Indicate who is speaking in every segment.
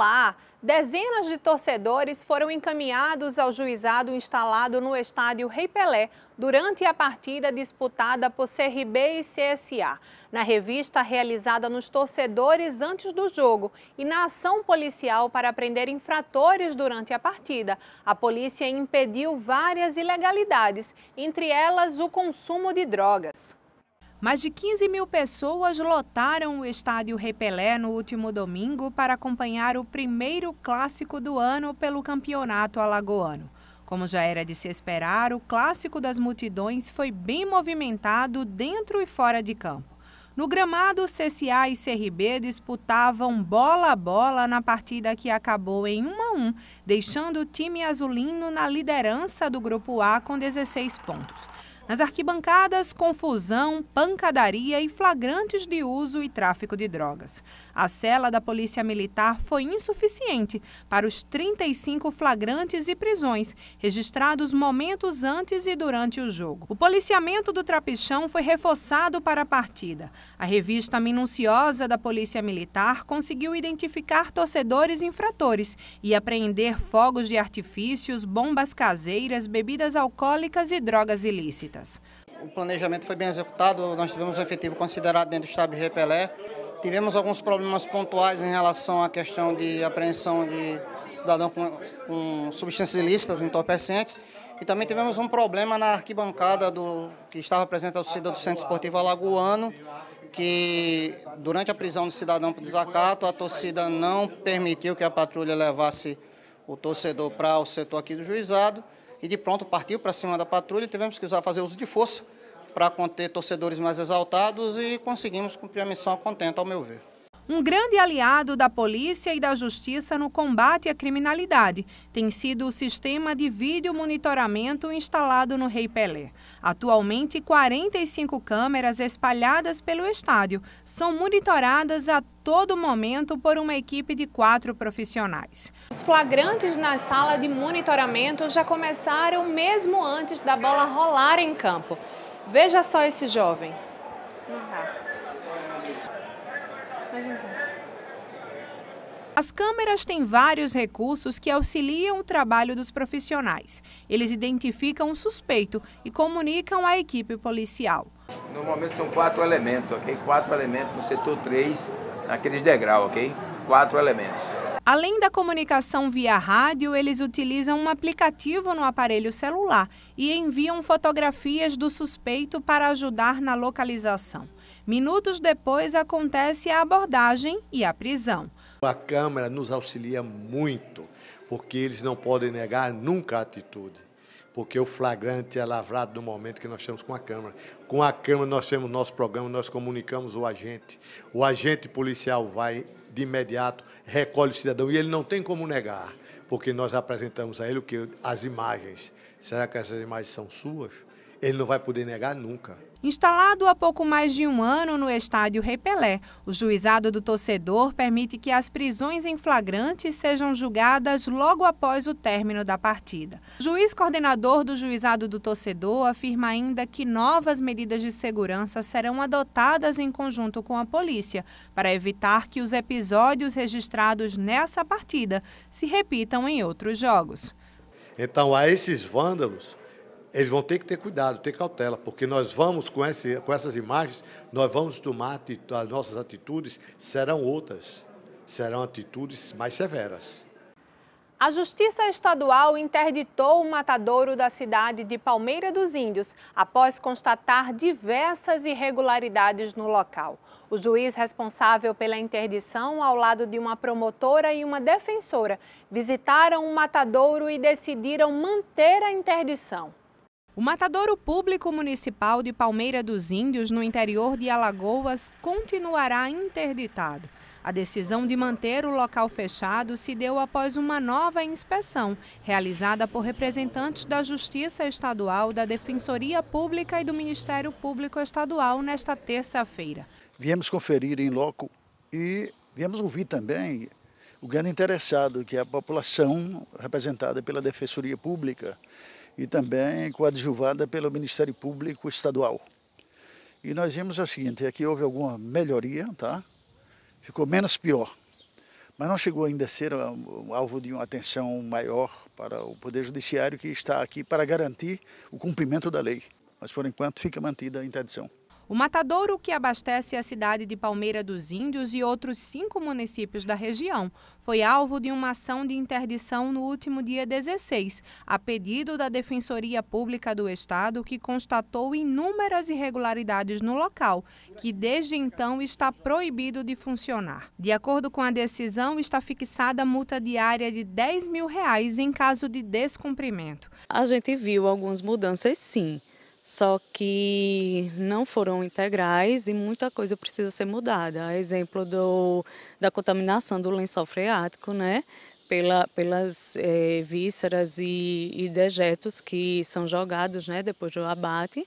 Speaker 1: lá. Dezenas de torcedores foram encaminhados ao juizado instalado no estádio Rei Pelé durante a partida disputada por CRB e CSA. Na revista realizada nos torcedores antes do jogo e na ação policial para prender infratores durante a partida, a polícia impediu várias ilegalidades, entre elas o consumo de drogas. Mais de 15 mil pessoas lotaram o estádio Repelé no último domingo para acompanhar o primeiro clássico do ano pelo Campeonato Alagoano. Como já era de se esperar, o clássico das multidões foi bem movimentado dentro e fora de campo. No gramado, CCA e CRB disputavam bola a bola na partida que acabou em 1 a 1, deixando o time azulino na liderança do grupo A com 16 pontos. Nas arquibancadas, confusão, pancadaria e flagrantes de uso e tráfico de drogas. A cela da Polícia Militar foi insuficiente para os 35 flagrantes e prisões registrados momentos antes e durante o jogo. O policiamento do Trapichão foi reforçado para a partida. A revista minuciosa da Polícia Militar conseguiu identificar torcedores infratores e apreender fogos de artifícios, bombas caseiras, bebidas alcoólicas e drogas ilícitas. O planejamento foi bem executado, nós tivemos um efetivo considerado
Speaker 2: dentro do estado de Repelé. Tivemos alguns problemas pontuais em relação à questão de apreensão de cidadão com, com substâncias ilícitas, entorpecentes. E também tivemos
Speaker 1: um problema na arquibancada do que estava presente a torcida do Centro Esportivo Alagoano, que durante a prisão do cidadão por desacato, a torcida não permitiu que a patrulha levasse o torcedor para o setor aqui do juizado e de pronto partiu para cima da patrulha e tivemos que usar, fazer uso de força para conter torcedores mais exaltados e conseguimos cumprir a missão a contento, ao meu ver um grande aliado da polícia e da justiça no combate à criminalidade tem sido o sistema de vídeo monitoramento instalado no Rei Pelé. Atualmente, 45 câmeras espalhadas pelo estádio são monitoradas a todo momento por uma equipe de quatro profissionais. Os flagrantes na sala de monitoramento já começaram mesmo antes da bola rolar em campo. Veja só esse jovem. As câmeras têm vários recursos que auxiliam o trabalho dos profissionais. Eles identificam o suspeito e comunicam à equipe policial.
Speaker 2: Normalmente são quatro elementos, ok? Quatro elementos no setor 3 naqueles degrau, ok? Quatro elementos.
Speaker 1: Além da comunicação via rádio, eles utilizam um aplicativo no aparelho celular e enviam fotografias do suspeito para ajudar na localização. Minutos depois acontece a abordagem e a prisão.
Speaker 2: A Câmara nos auxilia muito, porque eles não podem negar nunca a atitude porque o flagrante é lavrado no momento que nós estamos com a Câmara. Com a Câmara, nós temos nosso programa, nós comunicamos o agente. O agente policial vai de imediato, recolhe o cidadão e ele não tem como negar, porque nós apresentamos a ele o que as imagens. Será que essas imagens são suas? ele não vai poder negar nunca.
Speaker 1: Instalado há pouco mais de um ano no estádio Rei Pelé, o juizado do torcedor permite que as prisões em flagrante sejam julgadas logo após o término da partida. O juiz coordenador do juizado do torcedor afirma ainda que novas medidas de segurança serão adotadas em conjunto com a polícia para evitar que os episódios registrados nessa partida se repitam em outros jogos.
Speaker 2: Então, a esses vândalos, eles vão ter que ter cuidado, ter cautela, porque nós vamos, com, esse, com essas imagens, nós vamos tomar atitude, as nossas atitudes serão outras, serão atitudes mais severas.
Speaker 1: A Justiça Estadual interditou o matadouro da cidade de Palmeira dos Índios após constatar diversas irregularidades no local. O juiz responsável pela interdição, ao lado de uma promotora e uma defensora, visitaram o matadouro e decidiram manter a interdição. O matadouro público municipal de Palmeira dos Índios, no interior de Alagoas, continuará interditado. A decisão de manter o local fechado se deu após uma nova inspeção, realizada por representantes da Justiça Estadual, da Defensoria Pública e do Ministério Público Estadual nesta terça-feira.
Speaker 3: Viemos conferir em loco e viemos ouvir também o grande interessado, que é a população representada pela Defensoria Pública e também coadjuvada pelo Ministério Público Estadual. E nós vimos o seguinte, aqui houve alguma melhoria, tá? Ficou menos pior, mas não chegou ainda a ser um alvo de uma atenção maior para o Poder Judiciário que está aqui para garantir o cumprimento da lei. Mas por enquanto fica mantida a interdição.
Speaker 1: O matadouro que abastece a cidade de Palmeira dos Índios e outros cinco municípios da região foi alvo de uma ação de interdição no último dia 16, a pedido da Defensoria Pública do Estado, que constatou inúmeras irregularidades no local, que desde então está proibido de funcionar. De acordo com a decisão, está fixada multa diária de 10 mil reais em caso de descumprimento. A gente viu algumas mudanças, sim só que não foram integrais e muita coisa precisa ser mudada. Exemplo do, da contaminação do lençol freático, né? Pela, pelas é, vísceras e, e, dejetos que são jogados né, depois do abate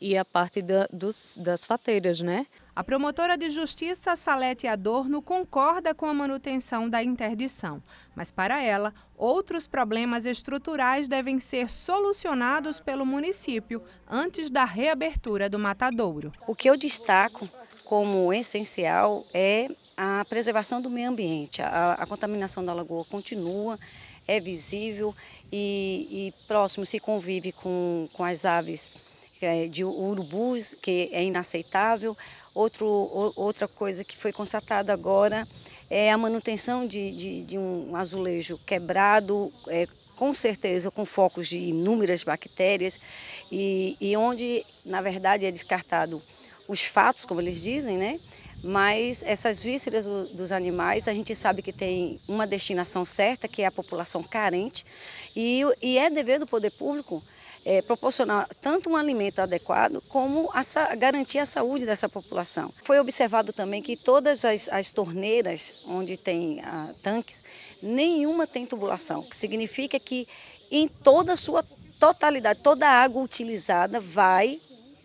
Speaker 1: e a parte da, dos, das fateiras, né? A promotora de justiça Salete Adorno concorda com a manutenção da interdição, mas para ela, outros problemas estruturais devem ser solucionados pelo município antes da reabertura do matadouro. O que eu destaco
Speaker 3: como essencial é a preservação do meio ambiente. A, a contaminação da lagoa continua, é visível e, e próximo se convive com, com as aves é de urubus, que é inaceitável, Outro, outra coisa que foi constatada agora é a manutenção de, de, de um azulejo quebrado, é, com certeza com focos de inúmeras bactérias, e, e onde, na verdade, é descartado os fatos, como eles dizem, né? Mas essas vísceras dos animais, a gente sabe que tem uma destinação certa, que é a população carente, e, e é dever do poder público é, proporcionar tanto um alimento adequado como a, garantir a saúde dessa população. Foi observado também que todas as, as torneiras onde tem ah, tanques, nenhuma tem tubulação, o que significa que em toda a sua totalidade, toda a
Speaker 1: água utilizada vai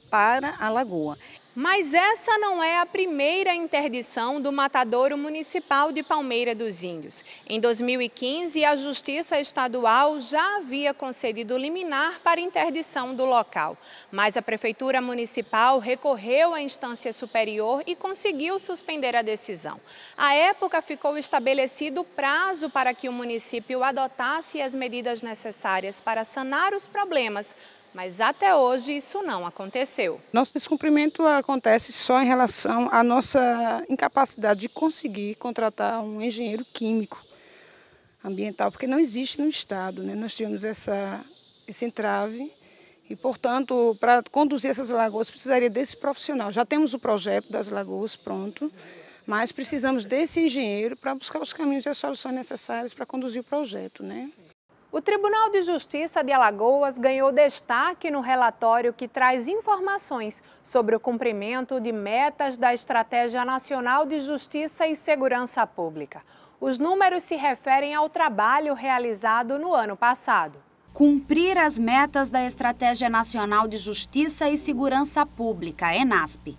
Speaker 1: para a lagoa. Mas essa não é a primeira interdição do matadouro municipal de Palmeira dos Índios. Em 2015, a Justiça Estadual já havia concedido liminar para interdição do local, mas a Prefeitura Municipal recorreu à instância superior e conseguiu suspender a decisão. À época, ficou estabelecido prazo para que o município adotasse as medidas necessárias para sanar os problemas mas até hoje isso não aconteceu.
Speaker 3: Nosso descumprimento acontece só em relação à nossa incapacidade de conseguir contratar um engenheiro químico ambiental, porque não existe no Estado. Né? Nós tivemos essa, esse entrave e, portanto, para conduzir essas lagoas precisaria desse profissional. Já temos o projeto das lagoas pronto, mas precisamos desse engenheiro para buscar os caminhos e as soluções necessárias para
Speaker 1: conduzir o projeto. Né? O Tribunal de Justiça de Alagoas ganhou destaque no relatório que traz informações sobre o cumprimento de metas da Estratégia Nacional de Justiça e Segurança Pública. Os números se referem ao trabalho realizado no ano passado. Cumprir
Speaker 3: as metas da Estratégia Nacional de Justiça e Segurança Pública, ENASP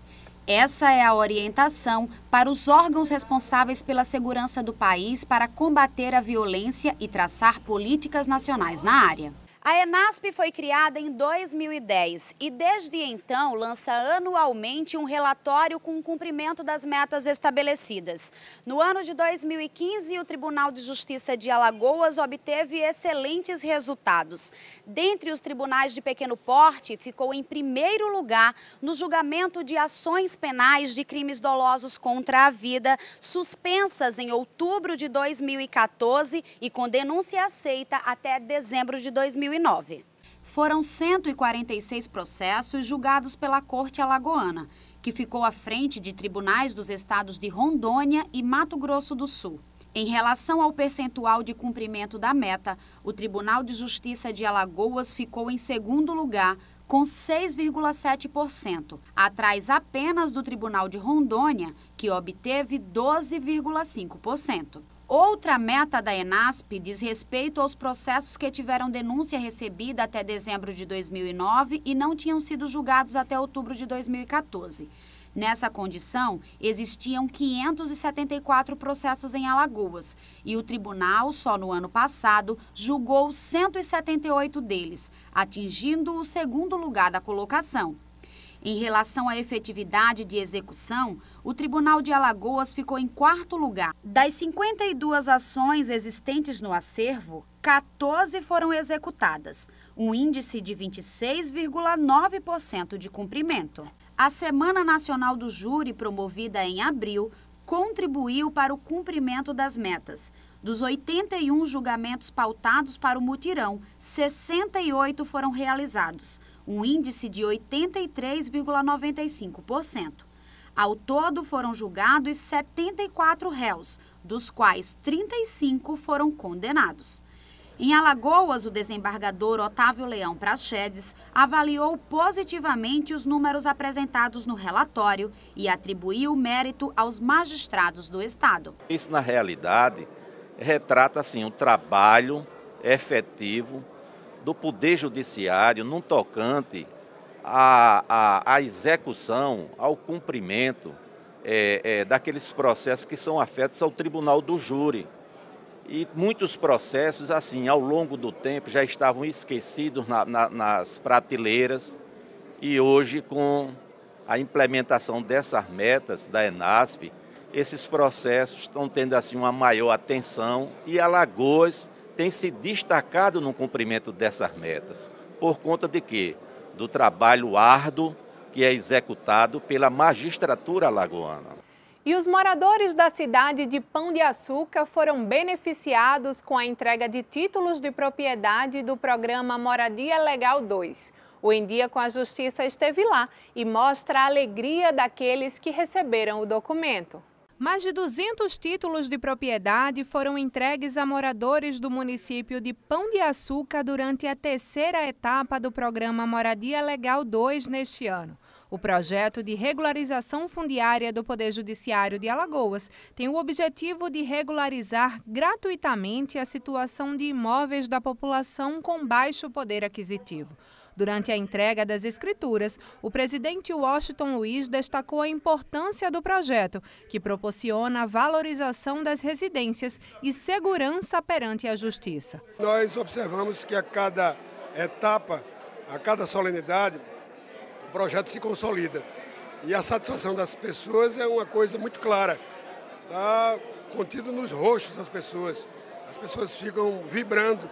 Speaker 3: essa é a orientação para os órgãos responsáveis pela segurança do país para combater a violência e traçar políticas nacionais na área. A Enasp foi criada em 2010 e desde então lança anualmente um relatório com o cumprimento das metas estabelecidas. No ano de 2015, o Tribunal de Justiça de Alagoas obteve excelentes resultados. Dentre os tribunais de pequeno porte, ficou em primeiro lugar no julgamento de ações penais de crimes dolosos contra a vida, suspensas em outubro de 2014 e com denúncia aceita até dezembro de 2015. 2009. Foram 146 processos julgados pela Corte Alagoana, que ficou à frente de tribunais dos estados de Rondônia e Mato Grosso do Sul. Em relação ao percentual de cumprimento da meta, o Tribunal de Justiça de Alagoas ficou em segundo lugar, com 6,7%, atrás apenas do Tribunal de Rondônia, que obteve 12,5%. Outra meta da Enasp diz respeito aos processos que tiveram denúncia recebida até dezembro de 2009 e não tinham sido julgados até outubro de 2014. Nessa condição, existiam 574 processos em Alagoas e o tribunal, só no ano passado, julgou 178 deles, atingindo o segundo lugar da colocação. Em relação à efetividade de execução, o Tribunal de Alagoas ficou em quarto lugar. Das 52 ações existentes no acervo, 14 foram executadas, um índice de 26,9% de cumprimento. A Semana Nacional do Júri, promovida em abril, contribuiu para o cumprimento das metas. Dos 81 julgamentos pautados para o mutirão, 68 foram realizados um índice de 83,95%. Ao todo foram julgados 74 réus, dos quais 35 foram condenados. Em Alagoas, o desembargador Otávio Leão Prachedes avaliou positivamente os números apresentados no relatório e atribuiu mérito aos magistrados do Estado.
Speaker 2: Isso, na realidade, retrata assim, o um trabalho efetivo do Poder Judiciário num tocante à, à, à execução, ao cumprimento é, é, daqueles processos que são afetos ao Tribunal do Júri. E muitos processos, assim, ao longo do tempo, já estavam esquecidos na, na, nas prateleiras e hoje, com a implementação dessas metas da ENASP, esses processos estão tendo assim uma maior atenção e Alagoas tem se destacado no cumprimento dessas metas, por conta de quê? Do trabalho árduo que é executado pela magistratura lagoana.
Speaker 1: E os moradores da cidade de Pão de Açúcar foram beneficiados com a entrega de títulos de propriedade do programa Moradia Legal 2. O Em Dia com a Justiça esteve lá e mostra a alegria daqueles que receberam o documento. Mais de 200 títulos de propriedade foram entregues a moradores do município de Pão de Açúcar durante a terceira etapa do programa Moradia Legal 2 neste ano. O projeto de regularização fundiária do Poder Judiciário de Alagoas tem o objetivo de regularizar gratuitamente a situação de imóveis da população com baixo poder aquisitivo. Durante a entrega das escrituras, o presidente Washington Luiz destacou a importância do projeto, que proporciona a valorização das residências e segurança
Speaker 2: perante a justiça. Nós observamos que a cada etapa, a cada solenidade, o projeto se consolida. E a satisfação das pessoas é uma coisa muito clara. Está contido nos rostos das pessoas. As pessoas ficam vibrando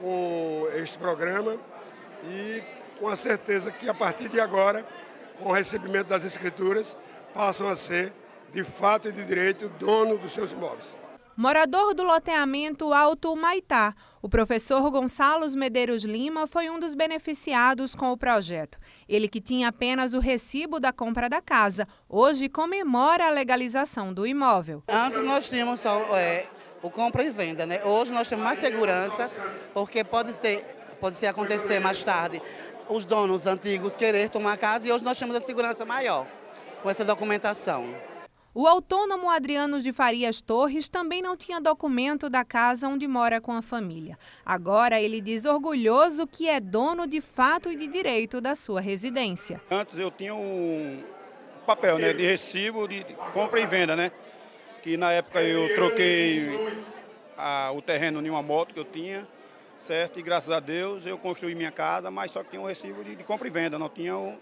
Speaker 2: com este programa e com a certeza que a partir de agora, com o recebimento das escrituras, passam a ser, de fato e de direito, dono dos seus imóveis.
Speaker 1: Morador do loteamento Alto Maitá, o professor Gonçalos Medeiros Lima foi um dos beneficiados com o projeto. Ele que tinha apenas o recibo da compra da casa, hoje comemora a legalização do imóvel. Antes nós tínhamos só é, o compra e venda, né? Hoje nós temos mais segurança, porque pode ser pode se acontecer mais tarde, os
Speaker 3: donos antigos querer tomar a casa e hoje nós temos a segurança maior com essa documentação.
Speaker 1: O autônomo Adriano de Farias Torres também não tinha documento da casa onde mora com a família. Agora ele diz orgulhoso que é dono de fato e de direito da sua residência.
Speaker 2: Antes eu tinha um papel né, de recibo de compra e venda, né? Que na época eu troquei a, o terreno em uma moto que eu tinha certo? E graças a Deus eu construí minha casa, mas só que tinha um recibo de, de compra e venda, não tinha o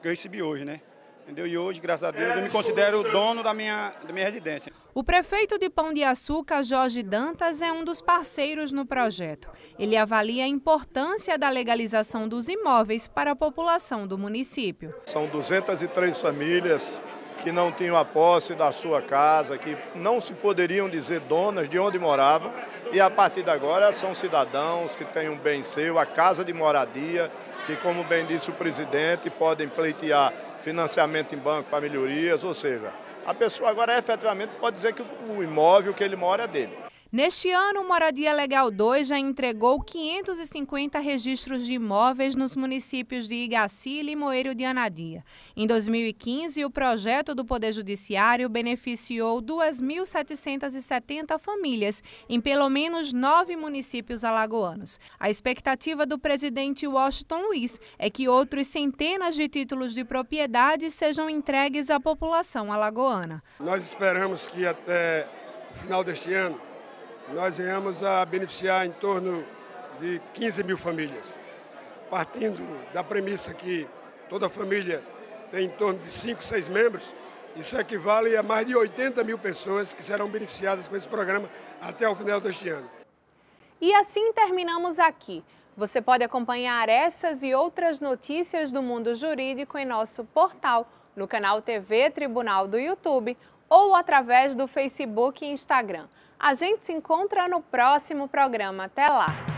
Speaker 2: que eu recebi hoje, né? Entendeu? E hoje, graças a Deus, eu me considero dono da minha, da minha residência.
Speaker 1: O prefeito de Pão de Açúcar, Jorge Dantas, é um dos parceiros no projeto. Ele avalia a importância da legalização dos imóveis para a população do município.
Speaker 2: São 203 famílias que não tinham a posse da sua casa, que não se poderiam dizer donas de onde moravam, e a partir de agora são cidadãos que têm um bem seu, a casa de moradia, que, como bem disse o presidente, podem pleitear financiamento em banco para melhorias, ou seja, a pessoa agora efetivamente pode dizer que o imóvel que ele mora é dele.
Speaker 1: Neste ano, o Moradia Legal 2 já entregou 550 registros de imóveis nos municípios de Igaci, Limoeiro de Anadia. Em 2015, o projeto do Poder Judiciário beneficiou 2.770 famílias em pelo menos nove municípios alagoanos. A expectativa do presidente Washington Luiz é que outros centenas de títulos de propriedade sejam entregues à população
Speaker 2: alagoana. Nós esperamos que até o final deste ano nós viemos a beneficiar em torno de 15 mil famílias. Partindo da premissa que toda família tem em torno de 5, 6 membros, isso equivale a mais de 80 mil pessoas que serão beneficiadas com esse programa até o final deste ano.
Speaker 1: E assim terminamos aqui. Você pode acompanhar essas e outras notícias do mundo jurídico em nosso portal, no canal TV Tribunal do YouTube ou através do Facebook e Instagram. A gente se encontra no próximo programa. Até lá!